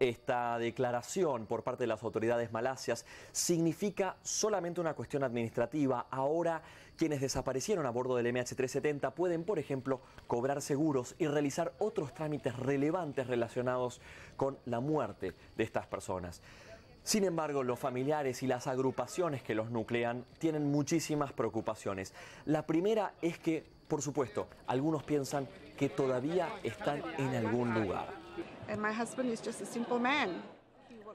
Esta declaración por parte de las autoridades malasias significa solamente una cuestión administrativa. Ahora, quienes desaparecieron a bordo del MH370 pueden, por ejemplo, cobrar seguros y realizar otros trámites relevantes relacionados con la muerte de estas personas. Sin embargo, los familiares y las agrupaciones que los nuclean tienen muchísimas preocupaciones. La primera es que, por supuesto, algunos piensan que todavía están en algún lugar.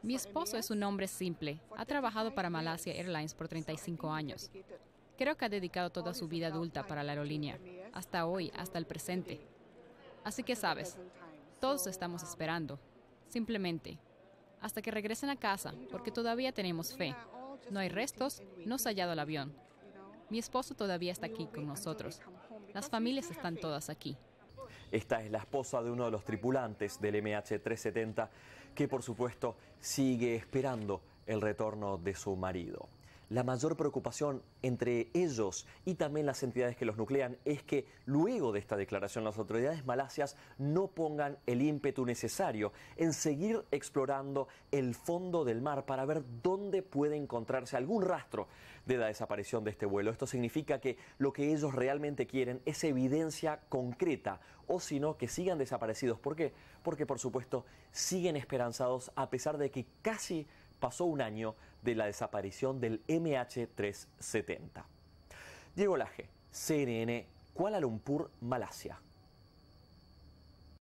Mi esposo es un hombre simple. Ha trabajado para Malaysia Airlines por 35 años. Creo que ha dedicado toda su vida adulta para la aerolínea, hasta hoy, hasta el presente. Así que sabes, todos estamos esperando, simplemente, hasta que regresen a casa, porque todavía tenemos fe. No hay restos, no se ha hallado el avión. Mi esposo todavía está aquí con nosotros. Las familias están todas aquí. Esta es la esposa de uno de los tripulantes del MH370 que por supuesto sigue esperando el retorno de su marido. La mayor preocupación entre ellos y también las entidades que los nuclean es que luego de esta declaración las autoridades malasias no pongan el ímpetu necesario en seguir explorando el fondo del mar para ver dónde puede encontrarse algún rastro de la desaparición de este vuelo. Esto significa que lo que ellos realmente quieren es evidencia concreta o si no que sigan desaparecidos. ¿Por qué? Porque por supuesto siguen esperanzados a pesar de que casi pasó un año de la desaparición del MH370. Diego Laje, CNN, Kuala Lumpur, Malasia.